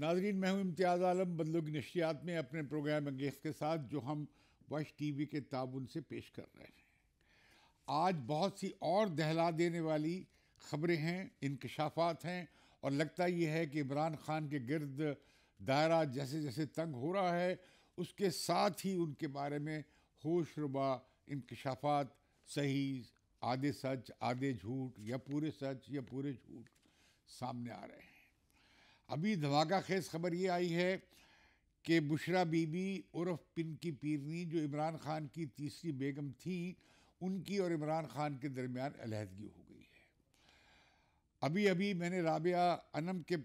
नाजरीन मैं हूँ इम्तियाज़ आलम बदलुग नशियात में अपने प्रोग्राम अंगेज के साथ जो हम वश टीवी के ताबन से पेश कर रहे हैं आज बहुत सी और दहला देने वाली खबरें हैं इनकशाफात हैं और लगता यह है कि इमरान खान के गर्द दायरा जैसे जैसे तंग हो रहा है उसके साथ ही उनके बारे में होशरुबा इनकशाफात सही आधे सच आधे झूठ या पूरे सच या पूरे झूठ सामने आ रहे हैं अभी धमाका खेज खबर ये आई है कि बुशरा बीबी उर्फ पिन की पीरनी जो इमरान खान की तीसरी बेगम थी उनकी और इमरान खान के दरमियान अलहदगी हो गई है अभी अभी मैंने राबिया अनम के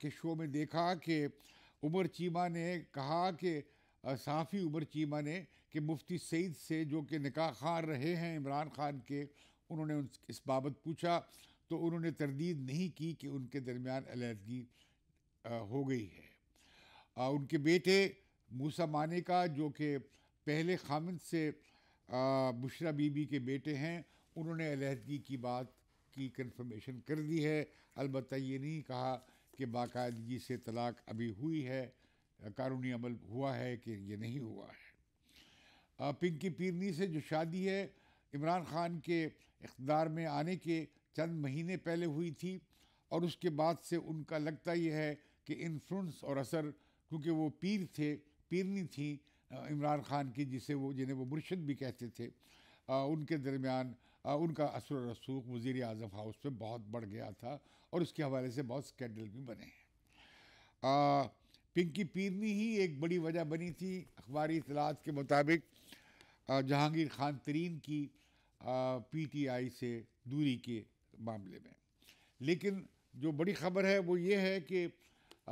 के शो में देखा कि उमर चीमा ने कहा कि साफ़ी उमर चीमा ने कि मुफ्ती सईद से जो कि निकाह खान रहे हैं इमरान खान के उन्होंने उन इस बाबत पूछा तो उन्होंने तरदीद नहीं की कि उनके दरमियान अलहदगी हो गई है उनके बेटे मूसा माने का जो कि पहले खामिद से बुशरा बीबी के बेटे हैं उन्होंने अलहदगी की बात की कन्फर्मेशन कर दी है अलबत् ये नहीं कहा कि बाकायदगी से तलाक अभी हुई है कानूनी अमल हुआ है कि ये नहीं हुआ है पिंकी पीरनी से जो शादी है इमरान ख़ान के इकदार में आने के चंद महीने पहले हुई थी और उसके बाद से उनका लगता यह है कि इन्फ्लुंस और असर क्योंकि वो पीर थे पीरनी थी इमरान ख़ान की जिसे वो जिन्हें वो मुर्शद भी कहते थे आ, उनके दरमियान उनका असर रसूख वज़ी अजम हाउस में बहुत बढ़ गया था और उसके हवाले से बहुत स्कैंडल भी बने हैं पिंकी पीरनी ही एक बड़ी वजह बनी थी अखबारी इतलात के मुताबिक जहांगीर खान तरीन की पी टी आई से दूरी के मामले में लेकिन जो बड़ी खबर है वो ये है कि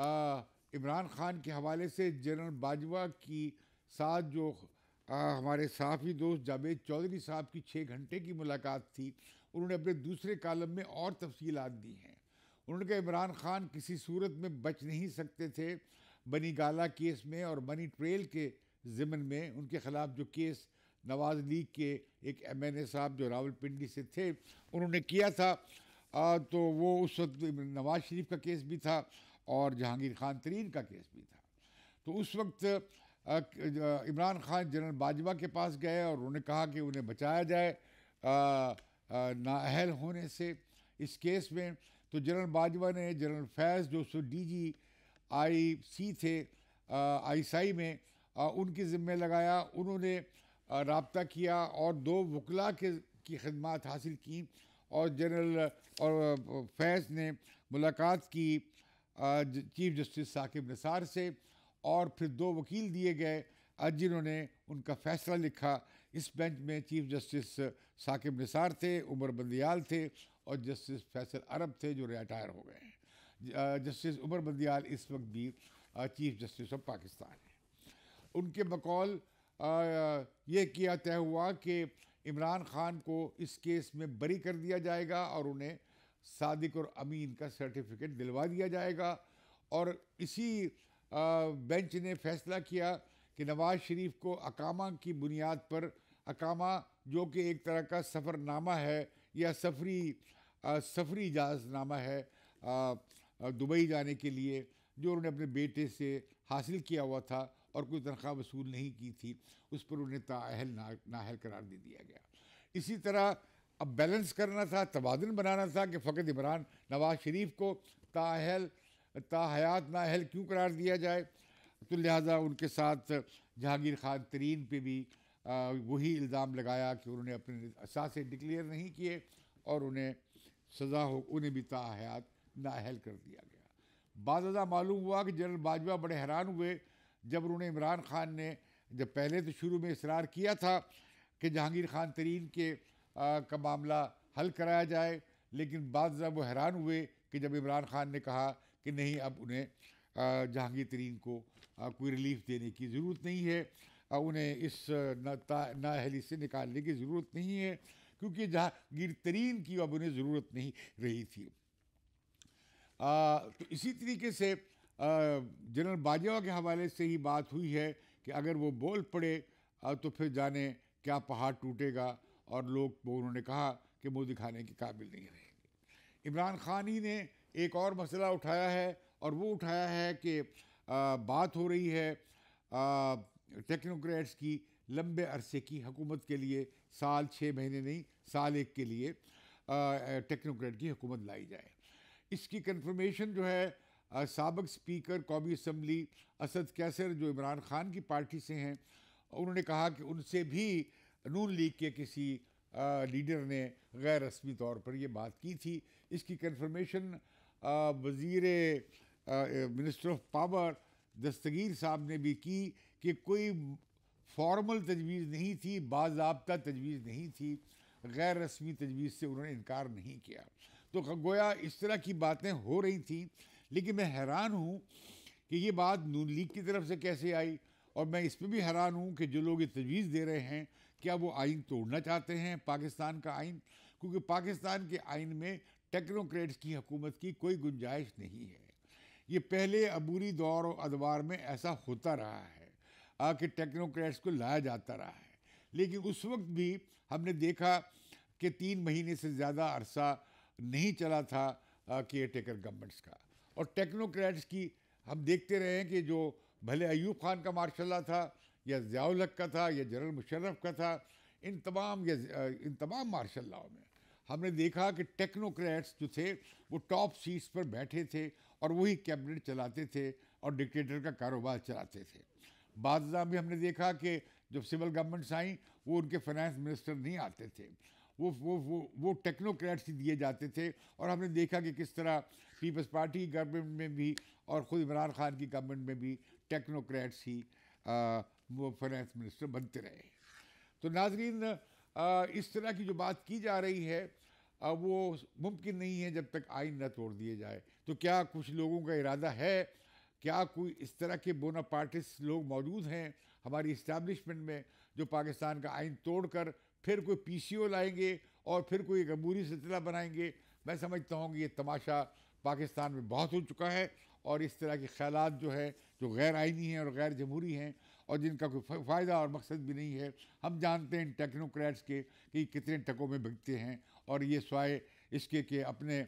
इमरान ख़ान के हवाले से जनरल बाजवा की साथ जो आ, हमारे साफ़ी दोस्त जावेद चौधरी साहब की छः घंटे की मुलाकात थी उन्होंने अपने दूसरे कालम में और तफसीलात दी हैं उन्होंने कहा इमरान ख़ान किसी सूरत में बच नहीं सकते थे बनी गाला केस में और बनी ट्रेल के ज़िमन में उनके ख़िलाफ़ जो केस नवाज लीग के एक एम एन ए साहब जो रावलपिंडी से थे उन्होंने किया था आ, तो वो उस वक्त नवाज शरीफ का केस भी था और जहांगीर खान तरीन का केस भी था तो उस वक्त इमरान खान जनरल बाजवा के पास गए और उन्होंने कहा कि उन्हें बचाया जाए नाअहल होने से इस केस में तो जनरल बाजवा ने जनरल फैज़ जो सो डी जी आई सी थे आई में आ, उनकी ज़िम्मे लगाया उन्होंने रबता किया और दो वकला के की खदमात हासिल की और जनरल और फैज़ ने मुलाकात की चीफ जस्टिस साकिब निसार से और फिर दो वकील दिए गए जिन्होंने उनका फैसला लिखा इस बेंच में चीफ जस्टिस साकिब निसार थे उमर बंदियाल थे और जस्टिस फैसल अरब थे जो रिटायर हो गए हैं जस्टिस उमर बंदियाल इस वक्त भी चीफ जस्टिस ऑफ पाकिस्तान हैं उनके बकौल ये किया तय हुआ कि इमरान खान को इस केस में बरी कर दिया जाएगा और उन्हें सादिक और अमीन का सर्टिफिकेट दिलवा दिया जाएगा और इसी बेंच ने फैसला किया कि नवाज शरीफ को अकामा की बुनियाद पर अकामा जो कि एक तरह का सफ़रनामा है या सफरी सफरी इजाज़नामा है दुबई जाने के लिए जो उन्होंने अपने बेटे से हासिल किया हुआ था और कोई तनख्वाह वसूल नहीं की थी उस पर उन्हें ताहल ना नाहल करार दे दिया गया इसी तरह अब बैलेंस करना था तबादन बनाना था कि फ़कत इमरान नवाज शरीफ को ताहल ताहयात नाहल क्यों करार दिया जाए तो लिहाजा उनके साथ जहांगीर खान तरीन पे भी वही इल्ज़ाम लगाया कि उन्होंने अपने असासे डिक्लेयर नहीं किए और उन्हें सज़ा हो उन्हें भी ताहयात नाहल कर दिया गया बाज़ा मालूम हुआ कि जनरल बाजवा बड़े हैरान हुए जब उन्होंने इमरान खान ने जब पहले तो शुरू में इसरार किया था कि जहांगीर खान तरीन के का मामला हल कराया जाए लेकिन बाद वो हैरान हुए कि जब इमरान खान ने कहा कि नहीं अब उन्हें जहांगीर तरीन को कोई रिलीफ देने की ज़रूरत नहीं है उन्हें इस नाअहली से निकालने की ज़रूरत नहीं है क्योंकि जहांगीर तरीन की अब उन्हें ज़रूरत नहीं रही थी आ, तो इसी तरीके से जनरल बाजवा के हवाले से ही बात हुई है कि अगर वो बोल पड़े तो फिर जाने क्या पहाड़ टूटेगा और लोग वो उन्होंने कहा कि मुंह दिखाने के काबिल नहीं रहेंगे इमरान खान ही ने एक और मसला उठाया है और वो उठाया है कि बात हो रही है टेक्नोक्रेट्स की लंबे अरसे की हुकूमत के लिए साल छः महीने नहीं साल एक के लिए टेक्नोक्रेट की हुकूमत लाई जाए इसकी कन्फर्मेशन जो है सबक स्पीकर कौमी असम्बली असद कैसर जो इमरान खान की पार्टी से हैं उन्होंने कहा कि उनसे भी नून लीग के किसी लीडर ने गैर रस्मी तौर पर यह बात की थी इसकी कन्फर्मेशन वजीर मिनिस्टर ऑफ पावर दस्तगीर साहब ने भी की कि कोई फॉर्मल तजवीज़ नहीं थी बाबा तजवीज़ नहीं थी गैर रस्मी तजवीज़ से उन्होंने इनकार नहीं किया तो गोया इस तरह की बातें हो रही थी लेकिन मैं हैरान हूँ कि ये बात नून लीग की तरफ से कैसे आई और मैं इस पर भी हैरान हूँ कि जो लोग ये तजवीज़ दे रहे हैं क्या वो आइन तोड़ना चाहते हैं पाकिस्तान का आइन क्योंकि पाकिस्तान के आइन में टेक्नोक्रेट्स की हुकूमत की कोई गुंजाइश नहीं है ये पहले अबूरी दौर और अदवार में ऐसा होता रहा है कि टेक्नोक्रेट्स को लाया जाता रहा है लेकिन उस वक्त भी हमने देखा कि तीन महीने से ज़्यादा अरसा नहीं चला था केयर टेकर गवर्नमेंट्स का और टेक्नोक्रेट्स की हम देखते रहे हैं कि जो भले अयूब खान का मार्शाला था या जयालक का था या जनरल मुशर्रफ का था इन तमाम या इन तमाम मार्शल लॉ में हमने देखा कि टेक्नोक्रेट्स जो थे वो टॉप सीट्स पर बैठे थे और वही कैबिनेट चलाते थे और डिक्टेटर का कारोबार चलाते थे बाद भी हमने देखा कि जब सिविल गवर्नमेंट्स आई वो उनके फाइनेंस मिनिस्टर नहीं आते थे वो वो वो वो टेक्नोक्रेट्स ही दिए जाते थे और हमने देखा कि किस तरह पीपल्स पार्टी गवर्नमेंट में भी और ख़ुद इमरान खान की गवर्नमेंट में भी टेक्नोक्रेट्स ही आ, वो फाइनेंस मिनिस्टर बनते रहे तो नाजरीन इस तरह की जो बात की जा रही है वो मुमकिन नहीं है जब तक आइन न तोड़ दिए जाए तो क्या कुछ लोगों का इरादा है क्या कोई इस तरह के पार्टिस लोग मौजूद हैं हमारी इस्टेब्लिशमेंट में जो पाकिस्तान का आइन तोड़कर फिर कोई पीसीओ लाएंगे और फिर कोई अबूरी सिलसिला बनाएंगे मैं समझता हूँ कि ये तमाशा पाकिस्तान में बहुत हो चुका है और इस तरह के ख्याल जो है जो गैर आइनी हैं और गैर जमहूरी हैं और जिनका कोई फ़ायदा और मकसद भी नहीं है हम जानते हैं टेक्नोक्रेट्स के कि कितने टकों में बिकते हैं और ये स्वाय इसके के अपने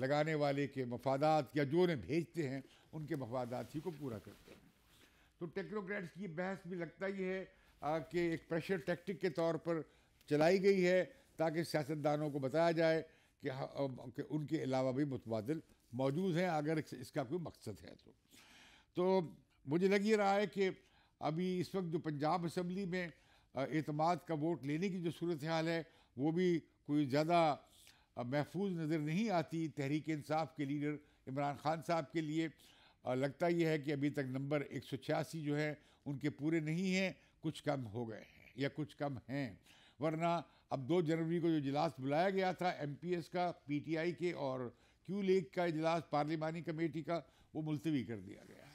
लगाने वाले के मफादात या जो उन्हें भेजते हैं उनके मफादात ही को पूरा करते हैं तो टेक्नोक्रेट्स की बहस भी लगता ही है कि एक प्रेशर टैक्टिक के तौर पर चलाई गई है ताकि सियासतदानों को बताया जाए कि, उनके अलावा भी मुतबाद मौजूद हैं अगर इसका कोई मकसद है तो तो मुझे लग ही रहा है कि अभी इस वक्त जो पंजाब असम्बली में अतमाद का वोट लेने की जो सूरत हाल है वो भी कोई ज़्यादा महफूज नज़र नहीं आती तहरीक इंसाफ के लीडर इमरान खान साहब के लिए लगता यह है कि अभी तक नंबर एक सौ छियासी जो है उनके पूरे नहीं हैं कुछ कम हो गए हैं या कुछ कम हैं वरना अब दो जनवरी को जो इजलास बुलाया गया था एम पी एस का पी टी आई के और क्यू लीग का इजलास पार्लिमानी कमेटी का वो मुलतवी कर दिया गया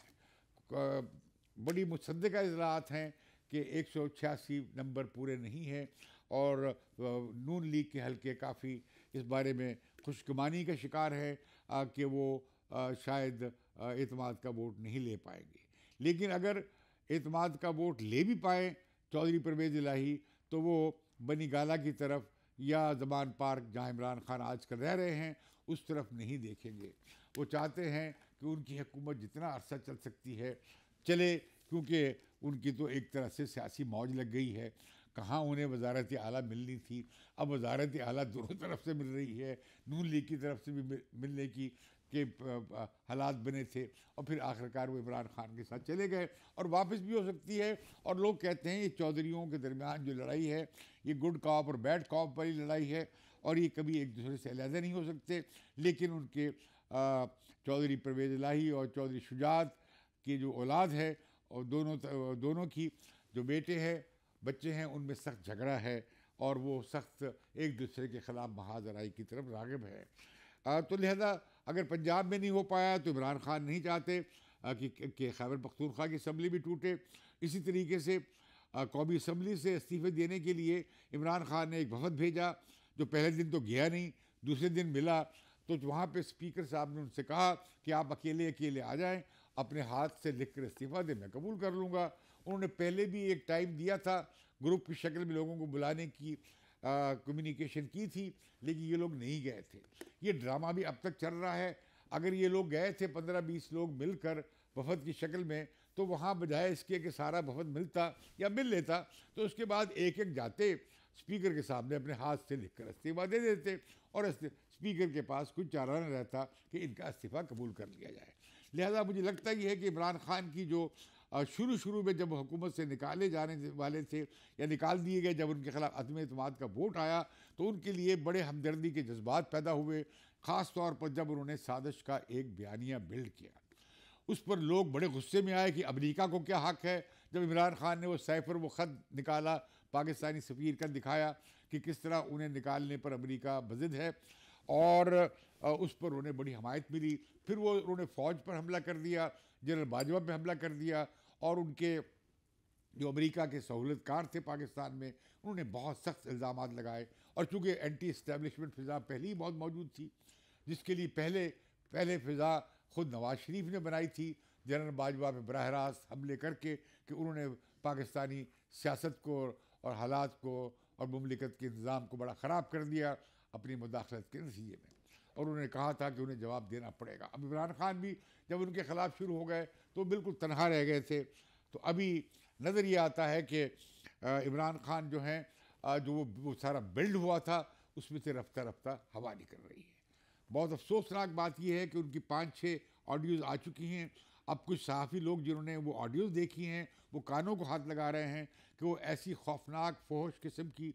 बड़ी मुसद का इजलात हैं कि एक सौ छियासी नंबर पूरे नहीं हैं और नून लीग के हलके काफ़ी इस बारे में खुशगमानी का शिकार है कि वो शायद अतमाद का वोट नहीं ले पाएंगे लेकिन अगर अतमाद का वोट ले भी पाए चौधरी परवेज इलाही तो वो बनी गाला की तरफ या जबान पार्क जहाँ इमरान खान आज कर रह रहे हैं उस तरफ नहीं देखेंगे वो चाहते हैं कि उनकी हुकूमत जितना अरसा चल सकती है चले क्योंकि उनकी तो एक तरह से सियासी मौज लग गई है कहाँ उन्हें वजारत आला मिलनी थी अब वजारत आला दोनों तरफ से मिल रही है नून लीग की तरफ से भी मिलने की के हालात बने थे और फिर आखिरकार वो इमरान खान के साथ चले गए और वापस भी हो सकती है और लोग कहते हैं ये चौधरीों के दरमियान जो लड़ाई है ये गुड कॉप और बैड कॉप वाली लड़ाई है और ये कभी एक दूसरे से अलहदा नहीं हो सकते लेकिन उनके आ, चौधरी परवेज लाही और चौधरी शुजात की जो औलाद है और दोनों दोनों की जो बेटे हैं बच्चे हैं उनमें सख्त झगड़ा है और वो सख्त एक दूसरे के ख़िलाफ़ महाजराई की तरफ रागब है तो लिहाजा अगर पंजाब में नहीं हो पाया तो इमरान ख़ान नहीं चाहते कि, के खैबर पख्तूनख्वा की असम्बली भी टूटे इसी तरीके से कौमी असम्बली से इस्तीफे देने के लिए इमरान ख़ान ने एक वफद भेजा जो पहले दिन तो गया नहीं दूसरे दिन मिला तो वहाँ पे स्पीकर साहब ने उनसे कहा कि आप अकेले अकेले आ जाएं अपने हाथ से लिख कर इस्तीफा दें मैं कबूल कर लूँगा उन्होंने पहले भी एक टाइम दिया था ग्रुप की शक्ल में लोगों को बुलाने की कम्युनिकेशन की थी लेकिन ये लोग नहीं गए थे ये ड्रामा भी अब तक चल रहा है अगर ये लोग गए थे पंद्रह बीस लोग मिलकर वफद की शक्ल में तो वहाँ बजाय इसके कि सारा वफद मिलता या मिल लेता तो उसके बाद एक एक जाते स्पीकर के सामने अपने हाथ से लिख कर इस्तीफा दे देते और स्पीकर के पास कुछ चारा नहीं रहता कि इनका इस्तीफ़ा कबूल कर लिया जाए लिहाजा मुझे लगता ही है कि इमरान खान की जो शुरू शुरू में जब हुकूमत से निकाले जाने वाले थे या निकाल दिए गए जब उनके खिलाफ अदम अतमाद का वोट आया तो उनके लिए बड़े हमदर्दी के जज्बात पैदा हुए ख़ास तौर पर जब उन्होंने साजिश का एक बयानिया बिल्ड किया उस पर लोग बड़े गुस्से में आए कि अमरीका को क्या हक है जब इमरान खान ने वो सैफर वो ख़त निकाला पाकिस्तानी सफ़ीर का दिखाया कि किस तरह उन्हें निकालने पर अमरीका बजिद है और उस पर उन्हें बड़ी हमायत मिली फिर वो उन्होंने फौज पर हमला कर दिया जनरल बाजवा पर हमला कर दिया और उनके जो अमेरिका के सहूलतकार थे पाकिस्तान में उन्होंने बहुत सख्त इल्ज़ाम लगाए और चूँकि एंटी इस्टेबलिशमेंट फ़िज़ा पहले ही बहुत मौजूद थी जिसके लिए पहले पहले फ़िज़ा खुद नवाज शरीफ ने बनाई थी जनरल बाजवा पर बरह रास्त हमले करके कि उन्होंने पाकिस्तानी सियासत को और हालात को और ममलिकत के इंतज़ाम को बड़ा ख़राब कर दिया अपनी मुदाखलत के नतीजे में और उन्होंने कहा था कि उन्हें जवाब देना पड़ेगा अब इमरान खान भी जब उनके ख़िलाफ़ शुरू हो गए तो बिल्कुल तनहा रह गए थे तो अभी नज़र ये आता है कि इमरान खान जो हैं जो वो, वो सारा बिल्ड हुआ था उसमें से रफ्ता रफ्ता हवा निकल रही है बहुत अफसोसनाक बात यह है कि उनकी पाँच छः ऑडियोज़ आ चुकी हैं अब कुछ सहाफ़ी लोग जिन्होंने वो ऑडियोज़ देखी हैं वो कानों को हाथ लगा रहे हैं कि वो ऐसी खौफनाक फोहश किस्म की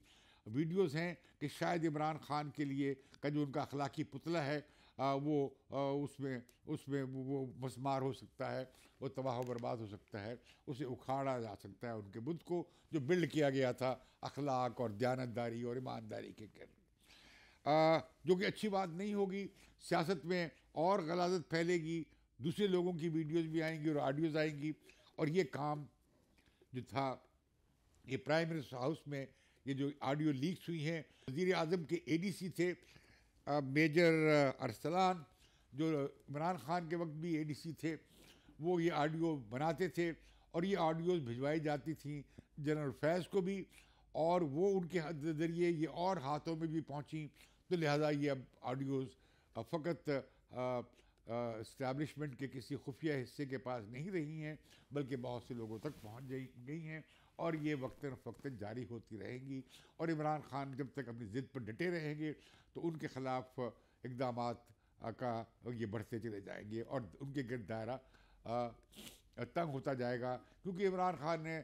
वीडियोस हैं कि शायद इमरान खान के लिए का जो उनका अखलाकी पुतला है आ, वो आ, उसमें उसमें वो, वो मसमार हो सकता है वो तबाह बर्बाद हो सकता है उसे उखाड़ा जा सकता है उनके बुद्ध को जो बिल्ड किया गया था अखलाक और दयानतदारी और ईमानदारी के कर जो कि अच्छी बात नहीं होगी सियासत में और गलाजत फैलेगी दूसरे लोगों की वीडियोज़ भी आएंगी और ऑडियोज़ आएंगी और ये काम जो था ये प्राइम मिनिस्टर हाउस में ये जो ऑडियो लीक्स हुई हैं वजीर अजम के ए डी सी थे मेजर अरसलान जो इमरान खान के वक्त भी ए डी सी थे वो ये ऑडियो बनाते थे और ये ऑडियोज भिजवाई जाती थी जनरल फैज़ को भी और वो उनके ज़रिए ये और हाथों में भी पहुँची तो लिहाजा ये अब ऑडियोज़ फ़कत इस्टेबलिशमेंट के किसी खुफिया हिस्से के पास नहीं रही हैं बल्कि बहुत से लोगों तक पहुंच गई हैं और ये वक्ता फ़क्ता जारी होती रहेंगी और इमरान खान जब तक अपनी ज़िद पर डटे रहेंगे तो उनके ख़िलाफ़ इकदाम का ये बढ़ते चले जाएंगे और उनके गिर दायरा तंग होता जाएगा क्योंकि इमरान खान ने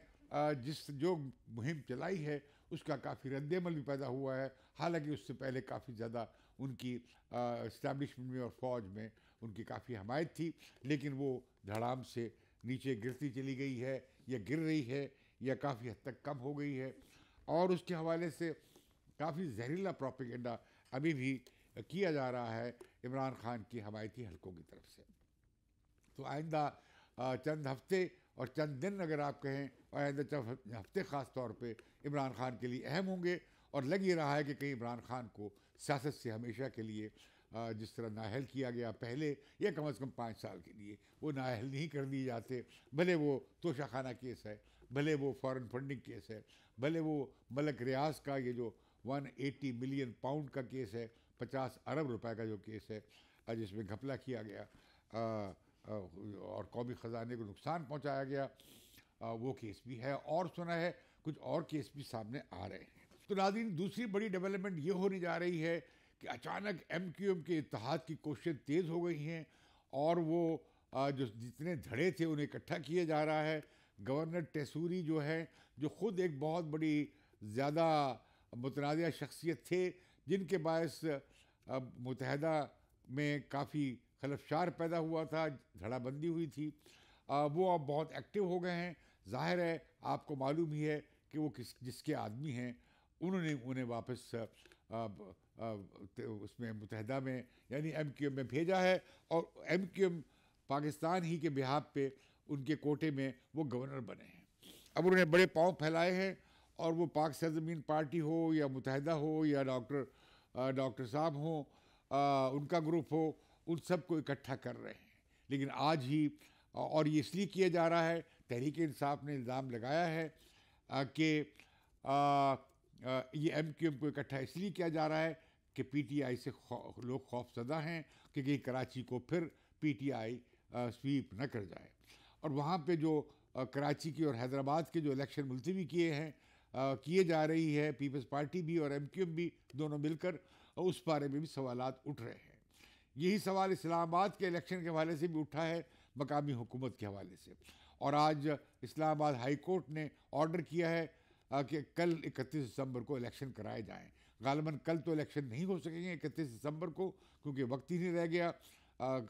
जिस जो मुहिम चलाई है उसका काफ़ी रद्दमल भी पैदा हुआ है हालांकि उससे पहले काफ़ी ज़्यादा उनकी इस्टेबलिशमेंट में और फौज में उनकी काफ़ी हमायत थी लेकिन वो धड़ाम से नीचे गिरती चली गई है या गिर रही है या काफ़ी हद तक कम हो गई है और उसके हवाले से काफ़ी जहरीला प्रोपिगेंडा अभी भी किया जा रहा है इमरान खान की हमायती हलकों की तरफ से तो आइंदा चंद हफ्ते और चंद दिन अगर आप कहें और आइंदा चंद हफ्ते ख़ास तौर पर इमरान खान के लिए अहम होंगे और लग ये रहा है कि कहीं इमरान खान को सियासत से हमेशा के लिए जिस तरह नाहल किया गया पहले या कम अज़ कम पाँच साल के लिए वो नाहल नहीं कर दिए जाते भले वो तोशाखाना केस है भले वो फॉरेन फंडिंग केस है भले वो मलक रियाज का ये जो 180 मिलियन पाउंड का केस है 50 अरब रुपए का जो केस है जिसमें घपला किया गया आ, आ, और कौमी ख़जाने को नुकसान पहुँचाया गया आ, वो केस भी है और सुना है कुछ और केस भी सामने आ रहे हैं तो नाजीन दूसरी बड़ी डेवलपमेंट ये होने जा रही है कि अचानक एम क्यू एम के इतिहाद की कोशिशें तेज़ हो गई हैं और वो जो जितने धड़े थे उन्हें इकट्ठा किया जा रहा है गवर्नर टेसूरी जो है जो ख़ुद एक बहुत बड़ी ज़्यादा मुतनाज़ शख्सियत थे जिनके बायस मुतहदा में काफ़ी खलफशार पैदा हुआ था धड़ाबंदी हुई थी वो अब बहुत एक्टिव हो गए हैं जाहिर है आपको मालूम ही है कि वो किस जिसके आदमी हैं उन्होंने उन्हें वापस उसमें मुतहदा में यानी एम क्यू एम में भेजा है और एम क्यू एम पाकिस्तान ही के बिहाब पे उनके कोटे में वो गवर्नर बने हैं अब उन्होंने बड़े पाँव फैलाए हैं और वो पाक सरजमीन पार्टी हो या मुतहदा हो या डॉक्टर डॉक्टर साहब हो आ, उनका ग्रुप हो उन सब को इकट्ठा कर रहे हैं लेकिन आज ही और ये इसलिए किया जा रहा है तहरीक इंसाफ ने इल्ज़ाम लगाया है कि ये एम क्यू एम को इकट्ठा इसलिए किया जा रहा है कि पीटीआई से खौ, लोग खौफजदा हैं कि कहीं कराची को फिर पीटीआई स्वीप न कर जाए और वहाँ पे जो कराची के और हैदराबाद के जो इलेक्शन मुलतवी किए हैं किए जा रही है पीपल्स पार्टी भी और एम भी दोनों मिलकर उस बारे में भी सवाल उठ रहे हैं यही सवाल इस्लामाबाद के इलेक्शन के हवाले से भी उठा है मकामी हुकूमत के हवाले से और आज इस्लामाबाद हाई कोर्ट ने ऑर्डर किया है कि कल 31 दिसंबर को इलेक्शन कराए जाएं गालबन कल तो इलेक्शन नहीं हो सकेंगे 31 दिसंबर को क्योंकि वक्त ही नहीं रह गया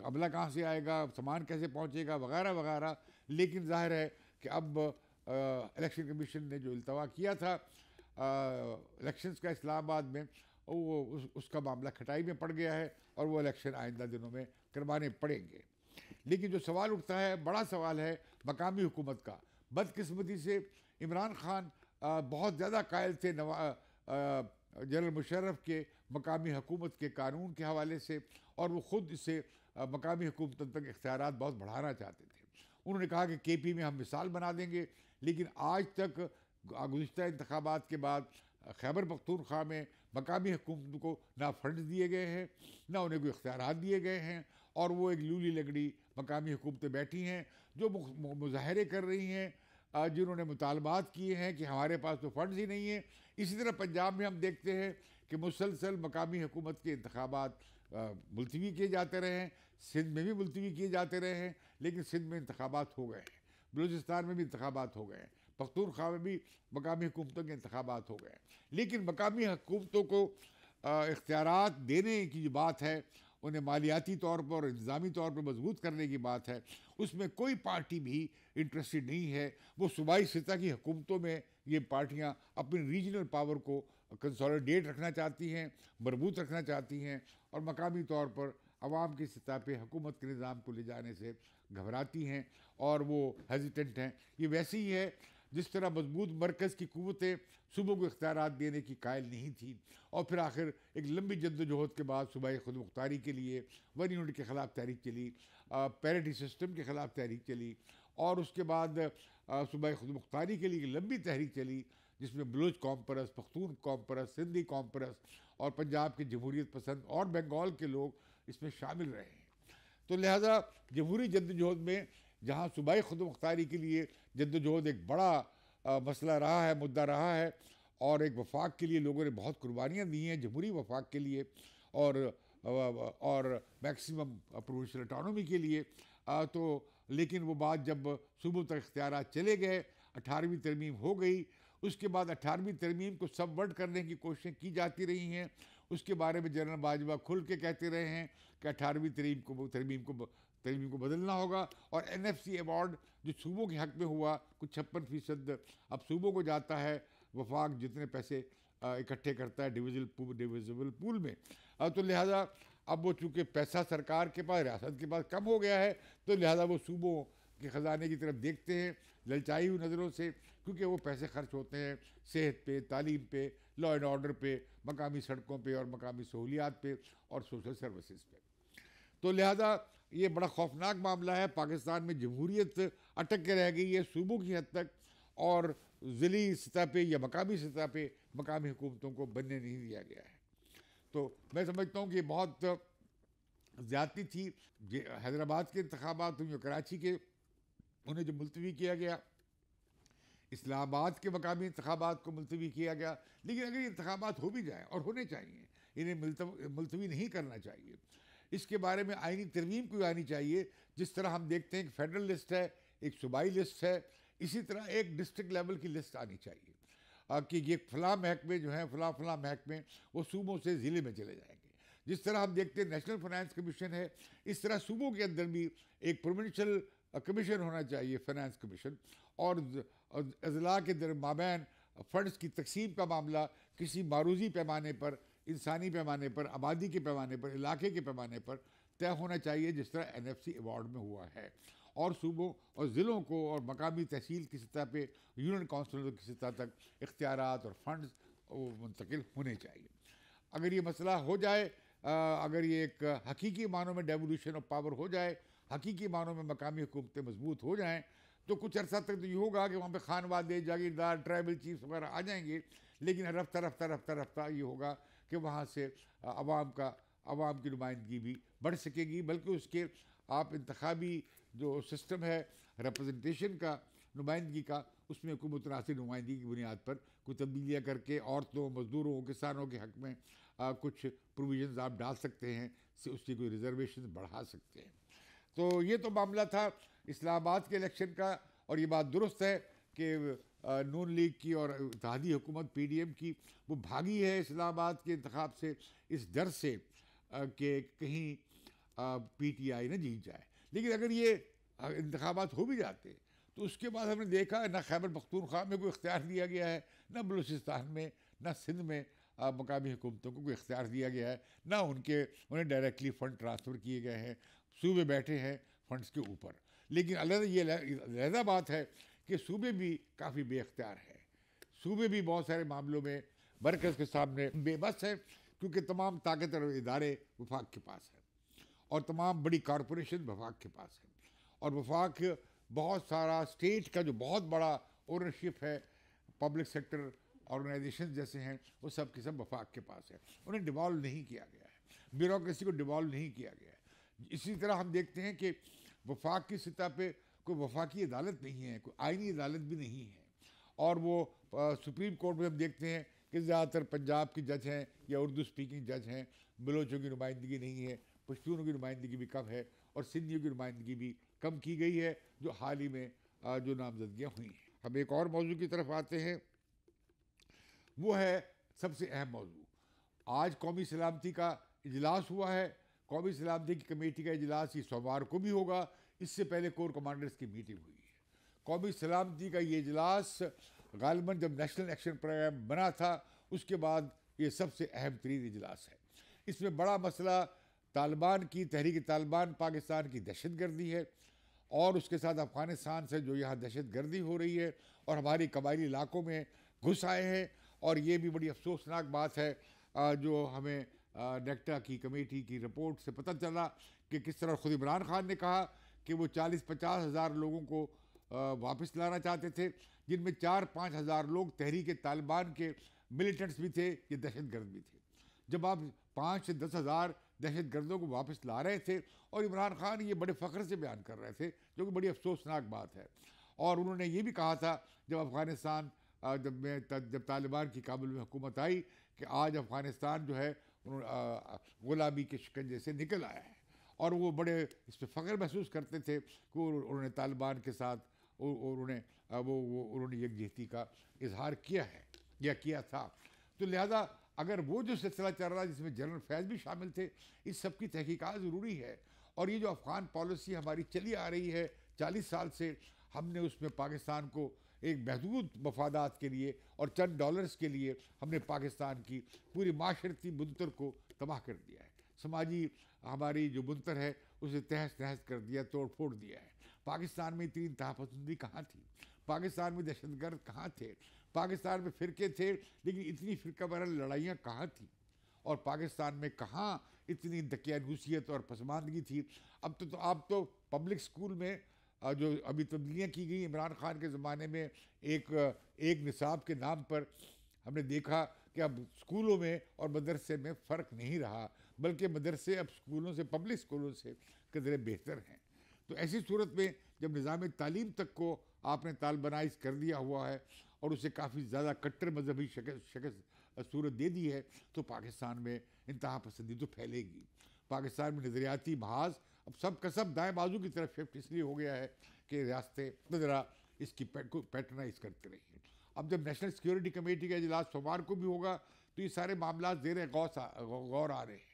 अमला कहाँ से आएगा सामान कैसे पहुँचेगा वगैरह वगैरह लेकिन जाहिर है कि अब इलेक्शन कमीशन ने जो अल्तवा किया था इलेक्शंस का इस्लामाबाद में वो उस, उसका मामला खटाई में पड़ गया है और वो इलेक्शन आइंदा दिनों में करवाने पड़ेंगे लेकिन जो सवाल उठता है बड़ा सवाल है मकामी हुकूमत का बदकस्मती से इमरान खान बहुत ज़्यादा कायल थे नवा जनरल मुशर्रफ के मकामी हुकूमत के कानून के हवाले से और वो ख़ुद इसे मकामी हुकूमत तक इख्तियार बहुत बढ़ाना चाहते थे उन्होंने कहा कि के पी में हम मिसाल बना देंगे लेकिन आज तक गुज्त इंतबात के बाद खैबर पखतूनख्वा में मकामी हुकूमत को ना फंड दिए गए हैं ना उन्हें कोई इख्तियार दिए गए हैं और वो एक लूली लगड़ी मकामी हुकूमतें बैठी हैं जो मुजाहरे कर रही हैं जिन्होंने मुतालबात किए हैं कि हमारे पास तो फंड्स ही नहीं हैं इसी तरह पंजाब में हम देखते हैं कि मुसलसल मकामी हुकूमत के इंतबात मुलतवी किए जाते रहे हैं सिंध में भी मुलतवी किए जाते रहे हैं लेकिन सिंध में इंतबात हो गए हैं बलूचिस्तान में भी इंतबात हो गए हैं पख्तूनख्वा में भी मकामी हुकूमतों के इंतबात हो गए लेकिन मकामी हुकूमतों को इख्तियार देने की जो बात है उन्हें मालियाती तौर पर और इंतजामी तौर पर मजबूत करने की बात है उसमें कोई पार्टी भी इंटरेस्टेड नहीं है वो सूबाई सतह की हुकूमतों में ये पार्टियाँ अपनी रीजनल पावर को कंसोलिडेट रखना चाहती हैं मरबूत रखना चाहती हैं और मकामी तौर पर आवाम की सतह पर हुकूमत के निज़ाम को ले जाने से घबराती हैं और वो हेजिटेंट हैं ये वैसे ही है जिस तरह मजबूत मरकज़ की कुतें सूबों को इख्तियार देने की कायल नहीं थी और फिर आखिर एक लंबी जद्दोजहद के बाद सूबाई खुद मुख्तारी के लिए वन यूनिट के ख़िलाफ़ तहरीक चली पैरटी सिस्टम के ख़िलाफ़ तहरीक चली और उसके बाद सूबाई खुद मुख्तारी के लिए एक लंबी तहरीक चली जिसमें बलोच कौम परस पख्तून कौम परस सिंधी कौम परस और पंजाब के जमहूरीत पसंद और बंगाल के लोग इसमें शामिल रहे हैं तो लिहाजा जमहूरी जद्दोजहद में जहाँ सूबाई खुद मुख्तारी के लिए जद्दोजहद एक बड़ा आ, मसला रहा है मुद्दा रहा है और एक वफाक के लिए लोगों ने बहुत कुर्बानियाँ दी हैं जमहूरी वफाक के लिए और और मैक्सिमम प्रोविशनल अटानमी के लिए आ, तो लेकिन वो बात जब सुबह तक इख्तियार चले गए अठारहवीं तरमीम हो गई उसके बाद अठारहवीं तरमीम को सबवर्ट करने की कोशिशें की जाती रही हैं उसके बारे में जनरल बाजवा खुल के कहते रहे हैं कि अठारहवीं तरीम को तरमीम को तरमीम को बदलना होगा और एन एफ सी अवार्ड जो सूबों के हक में हुआ कुछ छप्पन फीसद अब सूबों को जाता है वफाक जितने पैसे इकट्ठे करता है डिविजल पूल पूल में तो लिहाजा अब वो चूँकि पैसा सरकार के पास रियासत के पास कम हो गया है तो लिहाजा वो सूबों के ख़जाने की तरफ देखते हैं ललचाई हुई नज़रों से क्योंकि वो पैसे खर्च होते हैं सेहत पे तालीम पे लॉ एंड ऑर्डर पे मकामी सड़कों पे और मकामी सहूलियात पे और सोशल सर्विसेज पे तो लिहाजा ये बड़ा खौफनाक मामला है पाकिस्तान में जमहूरीत अटक के रह गई है सूबों की हद तक और ज़िली सतह पर या मकामी सतह पर मकामी हुकूमतों को बनने नहीं दिया गया है तो मैं समझता हूँ कि बहुत ज़्यादती थी हैदराबाद के इंतबात हुई कराची के उन्हें जो मुलतवी किया गया इस्लामाबाद के मकामी इंतबात को मुलतवी किया गया लेकिन अगर ये इंतबात हो भी जाए और होने चाहिए इन्हें मुलतवी नहीं करना चाहिए इसके बारे में आइनी तरमीम कोई आनी चाहिए जिस तरह हम देखते हैं एक फेडरल लिस्ट है एक सूबाई लिस्ट है इसी तरह एक डिस्ट्रिक्ट लेवल की लिस्ट आनी चाहिए कि ये फला महकमे जो हैं फला फला महकमे वो सूबों से ज़िले में चले जाएंगे जिस तरह हम देखते हैं नेशनल फाइनेंस कमीशन है इस तरह सूबों के अंदर भी एक प्रोविंशल कमीशन होना चाहिए फाइनेंस कमीशन और अजला के दर माबैन फ़ंड्स की तकसीम का मामला किसी मारूजी पैमाने पर इंसानी पैमाने पर आबादी के पैमाने पर इलाके के पैमाने पर तय होना चाहिए जिस तरह सी अवार्ड में हुआ है और सूबों और ज़िलों को और मकामी तहसील की सतह पर यूनियन काउंसिल की सतह तक इख्तियार और फंड्स मुंतकिल होने चाहिए अगर ये मसला हो जाए अगर ये एक हकीकी मानों में डेवोल्यूशन ऑफ पावर हो जाए हकीकी मानों में मकामी हुकूमतें मजबूत हो जाएँ तो कुछ अर्सा तक तो ये होगा कि वहाँ पर खान वादे जागीरदार ट्राइबल चीफ वगैरह आ जाएंगे लेकिन रफ्ता रफ्ता रफ्ता रफ्ता ये होगा कि वहाँ से आवाम का आवाम की नुमाइंदगी भी बढ़ सकेगी बल्कि उसके आप इंतबी जो सिस्टम है रिप्रजेंटेशन का नुमाइंदगी का उसमें कोई मुतनासर नुमाइंदगी की बुनियाद पर कोई तब्दीलियाँ करके औरतों मज़दूरों किसानों के हक में आ, कुछ प्रोविजन आप डाल सकते हैं से उसकी कोई रिजर्वेशन बढ़ा सकते हैं तो ये तो मामला था इस्लामाबाद के इलेक्शन का और ये बात दुरुस्त है कि नून लीग की और इतिहादी हुकूमत पी डी एम की वो भागी है इस्लामाबाद के इंतब से इस डर से कि कहीं पी टी आई ना जीत जाए लेकिन अगर ये इंतबात हो भी जाते तो उसके बाद हमने देखा ना खैबर पख्तूनख्वा में कोई इख्तियार दिया गया है ना बलूचिस्तान में ना सिंध में मकामी हुकूमतों को कोई इख्तियार दिया गया है ना उनके उन्हें डायरेक्टली फ़ंड ट्रांसफ़र किए गए हैं सूबे बैठे हैं फंड्स के ऊपर लेकिन अलग ये लहदा बात है कि सूबे भी काफ़ी बेअ्तियार है सूबे भी बहुत सारे मामलों में मरकज़ के सामने बेबस है क्योंकि तमाम ताकत और इदारे वफाक के पास हैं और तमाम बड़ी कॉरपोरेशन वफाक के पास है और वफाक बहुत सारा स्टेट का जो बहुत बड़ा ओनरशिप है पब्लिक सेक्टर ऑर्गेनाइजेशन जैसे हैं वो सब के सब वफाक के पास है उन्हें डिवॉल्व नहीं किया गया है ब्यूरोसी को डिवॉल्व नहीं किया गया है इसी तरह हम देखते हैं कि वफाक की सतह पर कोई वफाकी अदालत नहीं है कोई आइनी अदालत भी नहीं है और वो आ, सुप्रीम कोर्ट में हम देखते हैं कि ज़्यादातर पंजाब के जज हैं या उर्दू स्पीकिंग जज हैं बलोचों की नुमाइंदगी नहीं है पश्तूनों की नुमाइंदगी भी कम है और सिंधियों की नुमाइंदगी भी कम की गई है जो हाल ही में आ, जो नामजदगियाँ हुई हैं हम एक और मौजू की तरफ आते हैं वो है सबसे अहम मौजू आज कौमी सलामती का इजलास हुआ है कौमी सलामती की कमेटी का इजलास ये सोमवार को भी होगा इससे पहले कोर कमांडर्स की मीटिंग हुई है कौमी सलामती का ये इजलास गालबन जब नेशनल एक्शन प्रोग्राम बना था उसके बाद ये सबसे अहम तरीन इजलास है इसमें बड़ा मसला तालिबान की तहरीक तालिबान पाकिस्तान की दहशत गर्दी है और उसके साथ अफ़गानिस्तान से जो यहाँ दहशत गर्दी हो रही है और हमारी कबायली इलाकों में घुस आए हैं और ये भी बड़ी अफसोसनाक बात है जो हमें नेक्टा की कमेटी की रिपोर्ट से पता चला कि किस तरह खुद इमरान खान ने कहा कि वो चालीस पचास हज़ार लोगों को वापस लाना चाहते थे जिनमें चार पाँच हज़ार लोग तहरीक तालिबान के मिलिटेंट्स भी थे ये दहशत गर्द भी थे जब आप पाँच से दस हज़ार दहशत गर्दों को वापस ला रहे थे और इमरान खान ये बड़े फ़ख्र से बयान कर रहे थे जो कि बड़ी अफसोसनाक बात है और उन्होंने ये भी कहा था जब अफ़गानिस्तान जब मैं जब तालिबान की काबुल में हुकूमत आई कि आज अफ़गानिस्तान जो है गुलाबी के शिकंजे से निकल आया है और वो बड़े इस पर फ़ख्र महसूस करते थे कि उन्होंने तालिबान के साथ और उन्हें वो वो उन्होंने यकजहती का इजहार किया है या किया था तो लिहाजा अगर वो जो सिलसिला चल रहा है जिसमें जनरल फैज भी शामिल थे इस सब की तहकीकात ज़रूरी है और ये जो अफ़गान पॉलिसी हमारी चली आ रही है चालीस साल से हमने उसमें पाकिस्तान को एक महदूद मफादात के लिए और चंद डॉलर्स के लिए हमने पाकिस्तान की पूरी माशरती मुदतर को तबाह कर दिया है समाजी हमारी जो मुंतर है उसे तहस नहस कर दिया तोड़ फोड़ दिया है पाकिस्तान में तीन पसंदी कहाँ थी पाकिस्तान में दहशतगर्द कहाँ थे पाकिस्तान में फिरके थे लेकिन इतनी फिरका बरल लड़ाइयाँ कहाँ थी और पाकिस्तान में कहाँ इतनी दकियानूसियत और पसमानदगी थी अब तो, तो आप तो पब्लिक स्कूल में जो अभी तब्दीलियाँ की गई इमरान खान के ज़माने में एक एक निसाब के नाम पर हमने देखा कि अब स्कूलों में और मदरसे में फ़र्क नहीं रहा बल्कि मदरसे अब स्कूलों से पब्लिक स्कूलों से कदर बेहतर हैं तो ऐसी सूरत में जब निज़ाम तालीम तक को आपने तालबनाइज कर दिया हुआ है और उसे काफ़ी ज़्यादा कट्टर मजहबी शख्स सूरत दे दी है तो पाकिस्तान में इंतहा पसंदी तो फैलेगी पाकिस्तान में नज़रियाती महाज अब सब का सब दाएँ बाजू की तरफ शिफ्ट इसलिए हो गया है कि रियासतें ज़रा इसकी पैटर्नाइज करते रही अब जब नेशनल सिक्योरिटी कमेटी का अजलास सोमवार को भी होगा तो ये सारे मामला जेर गौर आ रहे हैं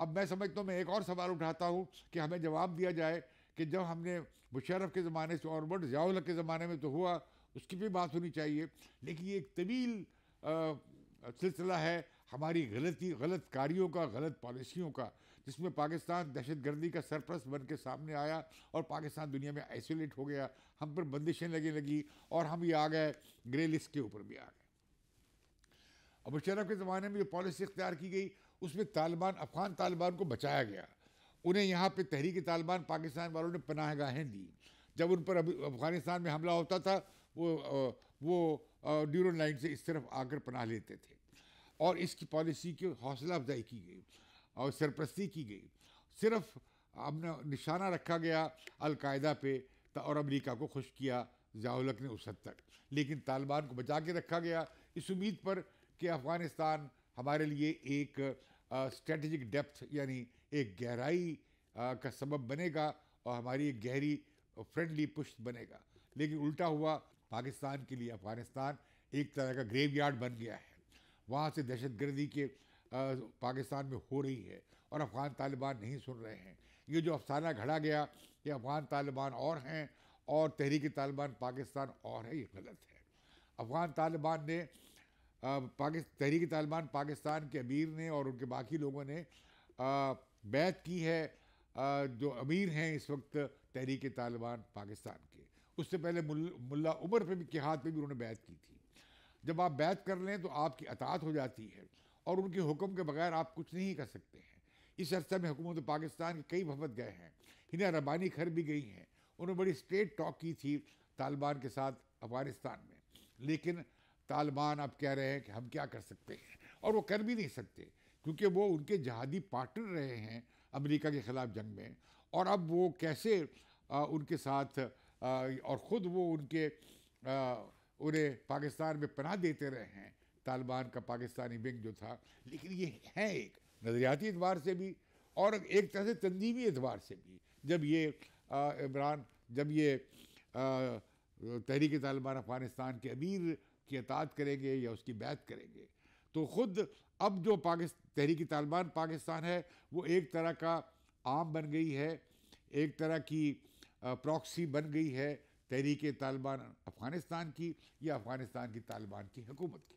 अब मैं समझता हूँ मैं एक और सवाल उठाता हूँ कि हमें जवाब दिया जाए कि जब हमने मुशरफ के ज़माने से और बट जयाल के ज़माने में तो हुआ उसकी भी बात होनी चाहिए लेकिन ये एक तवील सिलसिला है हमारी गलती गलत कार्यों का गलत पॉलिसियों का जिसमें पाकिस्तान दहशतगर्दी का सरप्रस्त बन के सामने आया और पाकिस्तान दुनिया में आइसोलेट हो गया हम पर बंदिशें लगने लगी और हम ये आ गए ग्रे लिस्ट के ऊपर भी आ गए अब मुशरफ के ज़माने में जो पॉलिसी इख्तियार की गई उसमें तालिबान अफगान तालिबान को बचाया गया उन्हें यहाँ पे तहरीक तालिबान पाकिस्तान वालों ने पनाह गाहें दी जब उन पर अफगानिस्तान में हमला होता था वो वो ड्यूरो लाइन से इस तरफ आकर पनाह लेते थे और इसकी पॉलिसी की हौसला अफजाई की गई और सरप्रस्ती की गई सिर्फ अपना निशाना रखा गया अलकायदा पे और अमेरिका को खुश किया जावलक ने उस हद तक लेकिन तालिबान को बचा के रखा गया इस उम्मीद पर कि अफ़गानिस्तान हमारे लिए एक स्ट्रेटजिक डेप्थ यानी एक गहराई का सबब बनेगा और हमारी एक गहरी फ्रेंडली पुश्त बनेगा लेकिन उल्टा हुआ पाकिस्तान के लिए अफगानिस्तान एक तरह का ग्रेवयार्ड बन गया है वहाँ से दहशत गर्दी के आ, पाकिस्तान में हो रही है और अफ़गान तालिबान नहीं सुन रहे हैं ये जो अफसाना घड़ा गया कि अफ़गान तालिबान और हैं और तहरीक तालिबान पाकिस्तान और है ये गलत है अफ़गान तालिबान ने तहरीक तालिबान पाकिस्तान के अमीर ने और उनके बाकी लोगों ने बैत की है जो अमीर हैं इस वक्त तहरीक तालिबान पाकिस्तान के उससे पहले मुल्ला उमर पे भी के हाथ पे भी उन्होंने बैत की थी जब आप बैत कर लें तो आपकी अतात हो जाती है और उनके हुक्म के बगैर आप कुछ नहीं कर सकते हैं इस अरसे में हुकूमत पाकिस्तान के कई भवत गए हैं हिना रबानी खर भी गई हैं उन्होंने बड़ी स्ट्रेट टॉक की थी तालिबान के साथ अफगानिस्तान में लेकिन तालिबान अब कह रहे हैं कि हम क्या कर सकते हैं और वो कर भी नहीं सकते क्योंकि वो उनके जहादी पार्टनर रहे हैं अमेरिका के ख़िलाफ़ जंग में और अब वो कैसे आ, उनके साथ आ, और ख़ुद वो उनके उन्हें पाकिस्तान में पनाह देते रहे हैं तालिबान का पाकिस्तानी विंग जो था लेकिन ये है एक नज़रियाती एतबार से भी और एक तरह से तंजीमी एतबार से भी जब ये इमरान जब ये तहरीक तालिबान अफगानिस्तान के अमीर उसकी अतात करेंगे या उसकी बैत करेंगे तो ख़ुद अब जो पाकिस्तान तहरीकी तालिबान पाकिस्तान है वो एक तरह का आम बन गई है एक तरह की प्रॉक्सी बन गई है तहरीक तालिबान अफ़गानिस्तान की या अफ़गानिस्तान की तालिबान की हुकूमत की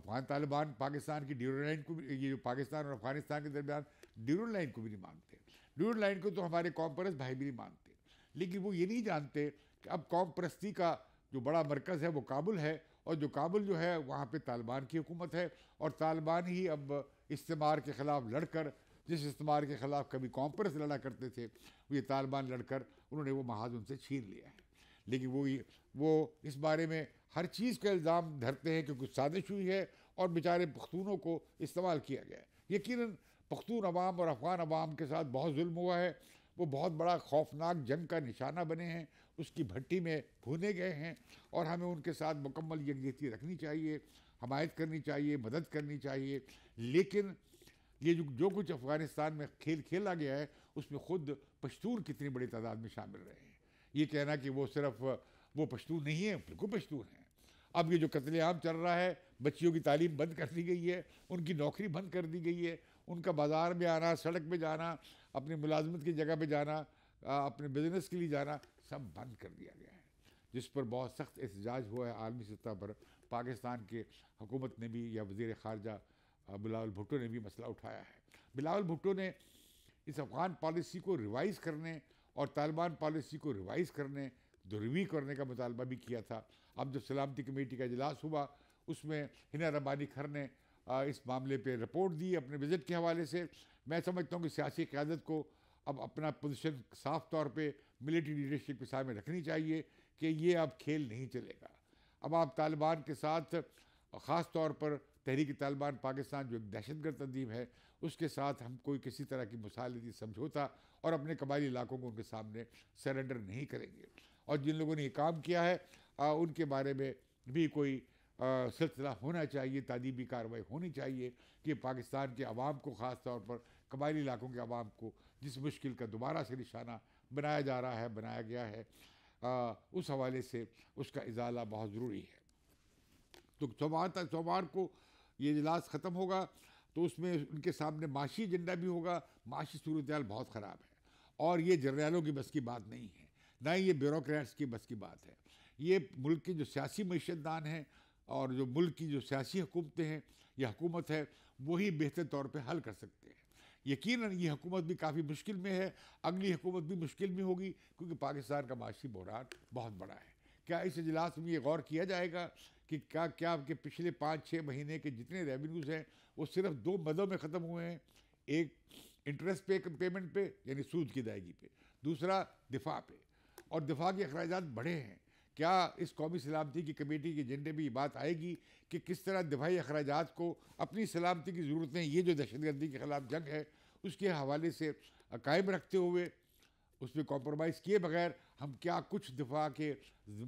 अफगान तालिबान पाकिस्तान की ड्यूरो लाइन को भी ये जो पाकिस्तान और अफगानिस्तान के दरमियान ड्यूरो लाइन को भी नहीं मानते ड्यूरो लाइन को तो हमारे कॉम परस्त भाई भी नहीं मानते लेकिन वो ये नहीं जानते कि अब कॉम्परस्ती परस्ती का जो बड़ा मरकज़ है वो काबुल है और जो काबुल जो है वहाँ पर तालिबान की हुकूमत है और तालिबान ही अब इस्तेमार के ख़िलाफ़ लड़कर जिस इस्तेमार के ख़िलाफ़ कभी कॉम्प्रेस लड़ा करते थे ये तालिबान लड़कर उन्होंने वो महाज उनसे छीन लिया है लेकिन वो वो इस बारे में हर चीज़ का इल्ज़ाम धरते हैं कि कुछ साजिश हुई है और बेचारे पख्तूनों को इस्तेमाल किया गया है यकीन पख्तून अवाम और अफ़गान अवाम के साथ बहुत जुल्म हुआ है वो बहुत बड़ा खौफनाक जंग का निशाना बने हैं उसकी भट्टी में भूने गए हैं और हमें उनके साथ मुकम्मल यकजहती रखनी चाहिए हमायत करनी चाहिए मदद करनी चाहिए लेकिन ये जो जो कुछ अफ़गानिस्तान में खेल खेला गया है उसमें ख़ुद पश्तून कितनी बड़ी तादाद में शामिल रहे हैं ये कहना कि वो सिर्फ वो पश्तून नहीं है बिल्कुल पश्तून हैं अब ये जो कत्लेम चल रहा है बच्चियों की तालीम बंद कर दी गई है उनकी नौकरी बंद कर दी गई है उनका बाज़ार में आना सड़क पर जाना अपनी मुलाजमत की जगह पर जाना अपने बिजनेस के लिए जाना सब बंद कर दिया गया है जिस पर बहुत सख्त एहतजाज हुआ है आलमी सतह पर पाकिस्तान के हुकूमत ने भी या वजीर खारजा बिलावल भुट्टो ने भी मसला उठाया है बिलावल भुट्टो ने इस अफ़गान पॉलिसी को रिवाइज़ करने और तालिबान पॉलिसी को रिवाइज़ करने दुरवी करने का मुतालबा भी किया था अब जब सलामती कमेटी का अजलास हुआ उसमें हिना रबानी खर ने इस मामले पे रिपोर्ट दी अपने विजिट के हवाले से मैं समझता हूँ कि सियासी क्यादत को अब अपना पोजिशन साफ तौर पर मिलिट्री लीडरशिप के सामने रखनी चाहिए कि ये अब खेल नहीं चलेगा अब आप तालिबान के साथ ख़ास तौर पर तहरीक तालिबान पाकिस्तान जो एक दहशतगर्द तंजीम है उसके साथ हम कोई किसी तरह की मसालती समझौता और अपने कबायली इलाकों को उनके सामने सरेंडर नहीं करेंगे और जिन लोगों ने ये काम किया है आ, उनके बारे में भी कोई सिलसिला होना चाहिए तदीबी कार्रवाई होनी चाहिए कि पाकिस्तान के अवाम को ख़ास तौर पर कबायली इलाकों के अवाम को जिस मुश्किल का दोबारा से निशाना बनाया जा रहा है बनाया गया है आ, उस हवाले से उसका इजाला बहुत ज़रूरी है तो सोमवार तक सोमवार को ये इजलास ख़त्म होगा तो उसमें उनके सामने माशी एजेंडा भी होगा माशी सूरत बहुत ख़राब है और ये जर्नैलों की बस की बात नहीं है ना ही ये ब्यूरोट्स की बस की बात है ये मुल्क की जो सियासी मीशतदान हैं और जो मुल्क की जो सियासी हुकूमतें हैं या हुकूमत है वही बेहतर तौर पर हल कर सकते हैं यकीनन ये हुकूमत भी काफ़ी मुश्किल में है अगली हुकूमत भी मुश्किल में होगी क्योंकि पाकिस्तान का माशी बहरान बहुत बड़ा है क्या इस अजलास में ये गौर किया जाएगा कि क्या क्या आपके पिछले पाँच छः महीने के जितने रेवेन्यूज़ हैं वो सिर्फ दो मदों में ख़त्म हुए हैं एक इंटरेस्ट पे पेमेंट पे यानी सूद की अदायगी पे दूसरा दिफा पे और दिफा के अखराज बढ़े हैं क्या इस कौमी सलामती की कमेटी के एजेंडे में ये बात आएगी कि किस तरह दिफाही अखराज को अपनी सलामती की ज़रूरतें ये जो दहशत गर्दी के ख़िलाफ़ जंग है उसके हवाले से कायम रखते हुए उस पर कॉम्प्रोमाइज़ किए बगैर हम क्या कुछ दिफा के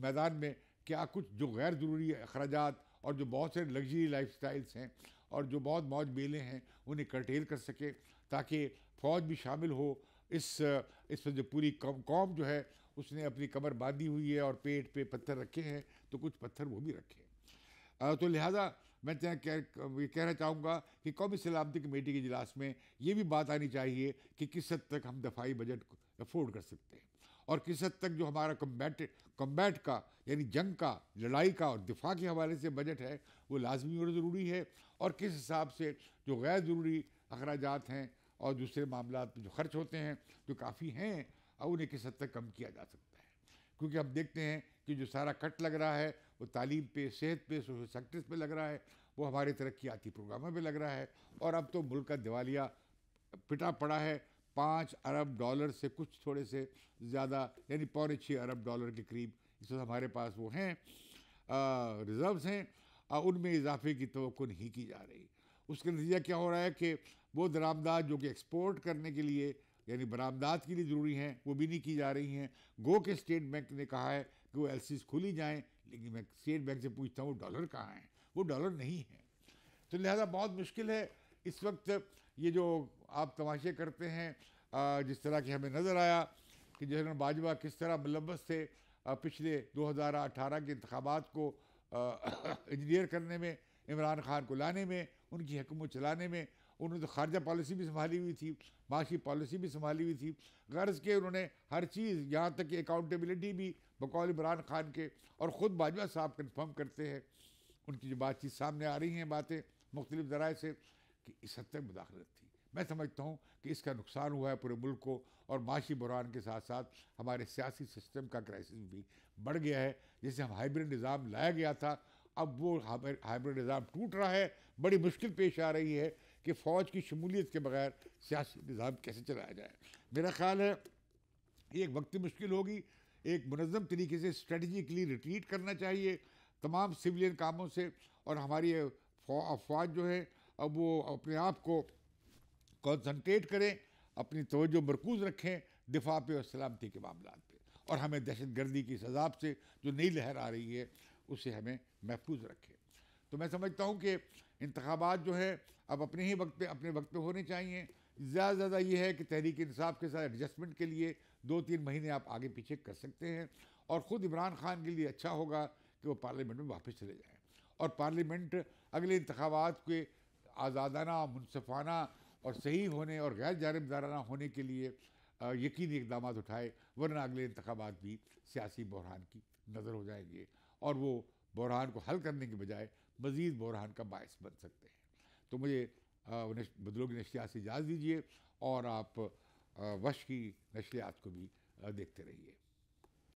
मैदान में क्या कुछ जो गैर ज़रूरी अखराज और जो बहुत सारे लग्जरी लाइफ स्टाइल्स हैं और जो बहुत मौज मेले हैं उन्हें कर्टेल कर सके ताकि फ़ौज भी शामिल हो इस इस पर जो पूरी कौम जो है उसने अपनी कमर बांधी हुई है और पेट पे पत्थर रखे हैं तो कुछ पत्थर वो भी रखे हैं तो लिहाजा मैं ये कहना चाहूँगा कि कौमी सलामती कमेटी के इजलास में ये भी बात आनी चाहिए कि किस हद तक हम दफाई बजट अफोर्ड कर सकते हैं और किस हद तक जो हमारा कम्बैट कम्बैट का यानी जंग का लड़ाई का और दिफा के हवाले से बजट है वो लाजमी और ज़रूरी है और किस हिसाब से जो गैर ज़रूरी अखराज हैं और दूसरे मामला जो खर्च होते हैं जो काफ़ी हैं और उन्हें किस हद तक कम किया जा सकता है क्योंकि हम देखते हैं कि जो सारा कट लग रहा है वो तालीम पे सेहत पे सोशल सेक्टर्स पे लग रहा है वो हमारे तरक्याती प्रोग्रामों पर लग रहा है और अब तो मुल्क का दिवालिया पिटा पड़ा है पाँच अरब डॉलर से कुछ थोड़े से ज़्यादा यानी पौने छः अरब डॉलर के करीब इस वक्त हमारे पास वो हैं रिज़र्व हैं और उनमें इजाफे की तो नहीं की जा रही उसका नतीजा क्या हो रहा है कि वो दरामदात जो कि एक्सपोर्ट करने के लिए यानी बरामदात के लिए ज़रूरी हैं वो भी नहीं की जा रही हैं गो के स्टेट बैंक ने कहा है कि वो एल खुली जाएँ लेकिन मैं स्टेट बैंक से पूछता हूँ वो डॉलर कहाँ हैं वो डॉलर नहीं है तो लिहाजा बहुत मुश्किल है इस वक्त ये जो आप तमाशे करते हैं जिस तरह की हमें नज़र आया कि जनरल बाजवा किस तरह मुलबस थे पिछले 2018 के इंतबात को इंजीनियर करने में इमरान खान को लाने में उनकी हकमत चलाने में उन्होंने तो खारजा पॉलिसी भी संभाली हुई थी माशी पॉलिसी भी संभाली हुई थी गर्ज के उन्होंने हर चीज़ यहाँ तक कि अकाउंटेबिलिटी भी बकौल इमरान खान के और ख़ुद बाजवा साहब कन्फर्म करते हैं उनकी जो बातचीत सामने आ रही हैं बातें मुख्तलिफ ज़राए से कि इस हद तक मुदाखलत थी मैं समझता हूँ कि इसका नुकसान हुआ है पूरे मुल्क को और माशी बुरान के साथ साथ हमारे सियासी सिस्टम का क्राइसिस भी बढ़ गया है जिसे हम हाइब्रिड निज़ाम लाया गया था अब वो हाइब्रिड निज़ाम टूट रहा है बड़ी मुश्किल पेश आ रही है कि फ़ौज की शमूलियत के बगैर सियासी निज़ाम कैसे चलाया जाए मेरा ख्याल है ये एक वक्त मुश्किल होगी एक मनज़म तरीके से स्ट्रेटजिकली रिट्रीट करना चाहिए तमाम सिविलियन कामों से और हमारी अफवाज जो है अब वो अपने आप को कॉन्सनट्रेट करें अपनी तोज्जो मरकूज़ रखें दिफा पे और सलामती के मामला पे और हमें दहशत गर्दी की सजाब से जो नई लहर आ रही है उसे हमें महफूज रखें तो मैं समझता हूँ कि इंतबात जो है अब अपने ही वक्त पे अपने वक्त पे होने चाहिए ज़्यादा से ज़्यादा ये है कि तहरीक इंसाफ के साथ एडजस्टमेंट के लिए दो तीन महीने आप आगे पीछे कर सकते हैं और ख़ुद इमरान खान के लिए अच्छा होगा कि वो पार्लियामेंट में वापस चले जाएँ और पार्लियामेंट अगले इंतबात के आज़ादाना मुनफाना और सही होने और गैर जानबदाराना होने के लिए यकीनी इकदाम उठाए वरना अगले इंतबात भी सियासी बहरान की नज़र हो जाएंगे और वो बहरान को हल करने के बजाय मज़ीद बहरान का बायस बन सकते हैं तो मुझे बदलोग नशियात से इजाज़ दीजिए और आप वश की नशियात को भी देखते रहिए